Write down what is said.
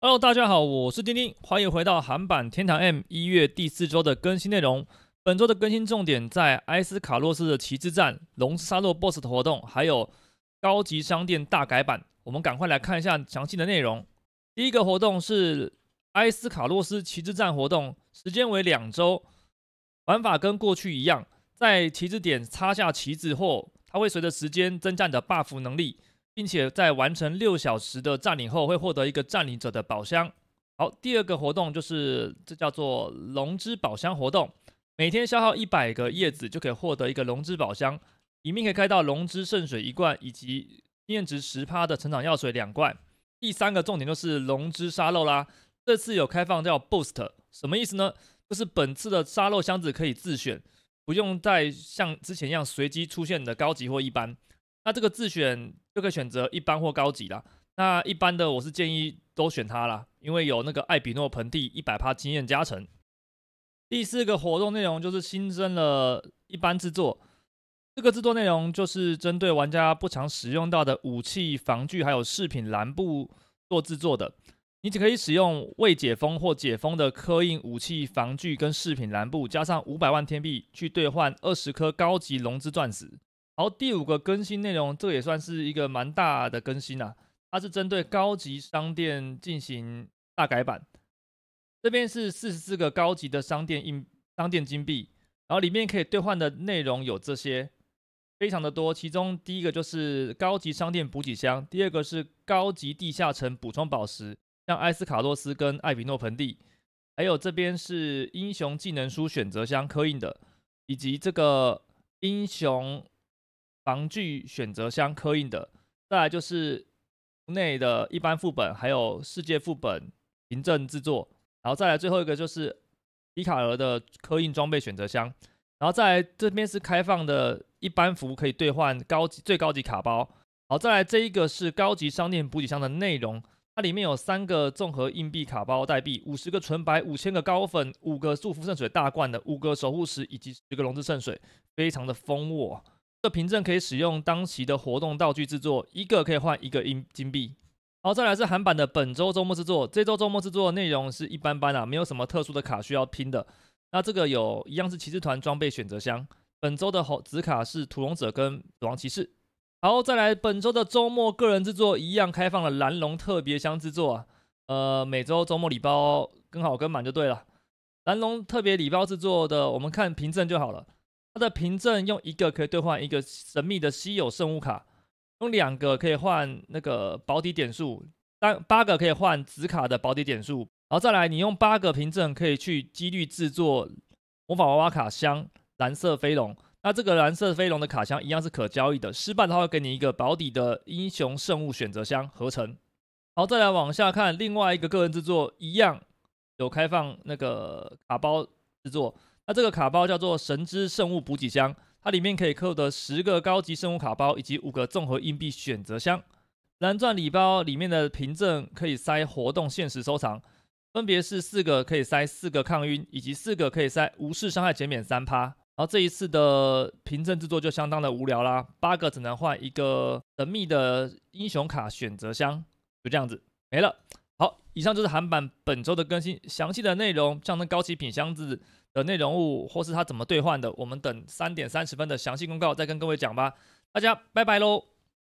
Hello，大家好，我是丁丁，欢迎回到韩版天堂 M 一月第四周的更新内容。本周的更新重点在埃斯卡洛斯的旗帜战、龙之沙洛 BOSS 的活动，还有高级商店大改版。我们赶快来看一下详细的内容。第一个活动是埃斯卡洛斯旗帜战活动，时间为两周，玩法跟过去一样，在旗帜点插下旗子后，它会随着时间增战的 buff 能力。并且在完成六小时的占领后，会获得一个占领者的宝箱。好，第二个活动就是这叫做龙之宝箱活动，每天消耗一百个叶子就可以获得一个龙之宝箱，里面可以开到龙之圣水一罐以及经验值十趴的成长药水两罐。第三个重点就是龙之沙漏啦，这次有开放叫 boost，什么意思呢？就是本次的沙漏箱子可以自选，不用再像之前一样随机出现的高级或一般。那这个自选就可以选择一般或高级啦。那一般的，我是建议都选它啦，因为有那个艾比诺盆地一百帕经验加成。第四个活动内容就是新增了一般制作。这个制作内容就是针对玩家不常使用到的武器、防具还有饰品栏布做制作的。你只可以使用未解封或解封的刻印武器、防具跟饰品栏布，加上五百万天币去兑换二十颗高级龙之钻石。然后第五个更新内容，这也算是一个蛮大的更新啦。它是针对高级商店进行大改版。这边是四十四个高级的商店硬商店金币，然后里面可以兑换的内容有这些，非常的多。其中第一个就是高级商店补给箱，第二个是高级地下城补充宝石，像埃斯卡洛斯跟艾比诺盆地，还有这边是英雄技能书选择箱刻印的，以及这个英雄。防具选择箱刻印的，再来就是内的一般副本，还有世界副本凭证制作，然后再来最后一个就是皮卡尔的刻印装备选择箱，然后在这边是开放的一般服可以兑换高级最高级卡包，好，再来这一个是高级商店补给箱的内容，它里面有三个综合硬币卡包代币，五十个纯白，五千个高粉，五个祝福圣水大罐的，五个守护石以及十个龙之圣水，非常的丰沃。这凭证可以使用当期的活动道具制作，一个可以换一个银金币。好，再来是韩版的本周周末制作，这周周末制作内容是一般般啦，没有什么特殊的卡需要拼的。那这个有一样是骑士团装备选择箱，本周的红紫卡是屠龙者跟死亡骑士。好，再来本周的周末个人制作一样开放了蓝龙特别箱制作啊，呃，每周周末礼包跟好跟满就对了。蓝龙特别礼包制作的，我们看凭证就好了。它的凭证用一个可以兑换一个神秘的稀有圣物卡，用两个可以换那个保底点数，但八个可以换紫卡的保底点数。然后再来，你用八个凭证可以去几率制作魔法娃娃卡箱蓝色飞龙。那这个蓝色飞龙的卡箱一样是可交易的，失败的话会给你一个保底的英雄圣物选择箱合成。然后再来往下看另外一个个人制作，一样有开放那个卡包制作。那这个卡包叫做神之圣物补给箱，它里面可以扣得十个高级生物卡包以及五个综合硬币选择箱。蓝钻礼包里面的凭证可以塞活动限时收藏，分别是四个可以塞四个抗晕，以及四个可以塞无视伤害减免三趴。然后这一次的凭证制作就相当的无聊啦，八个只能换一个神秘的英雄卡选择箱，就这样子没了。好，以上就是韩版本周的更新，详细的内容，像那高级品箱子的内容物，或是它怎么兑换的，我们等三点三十分的详细公告再跟各位讲吧。大家拜拜喽。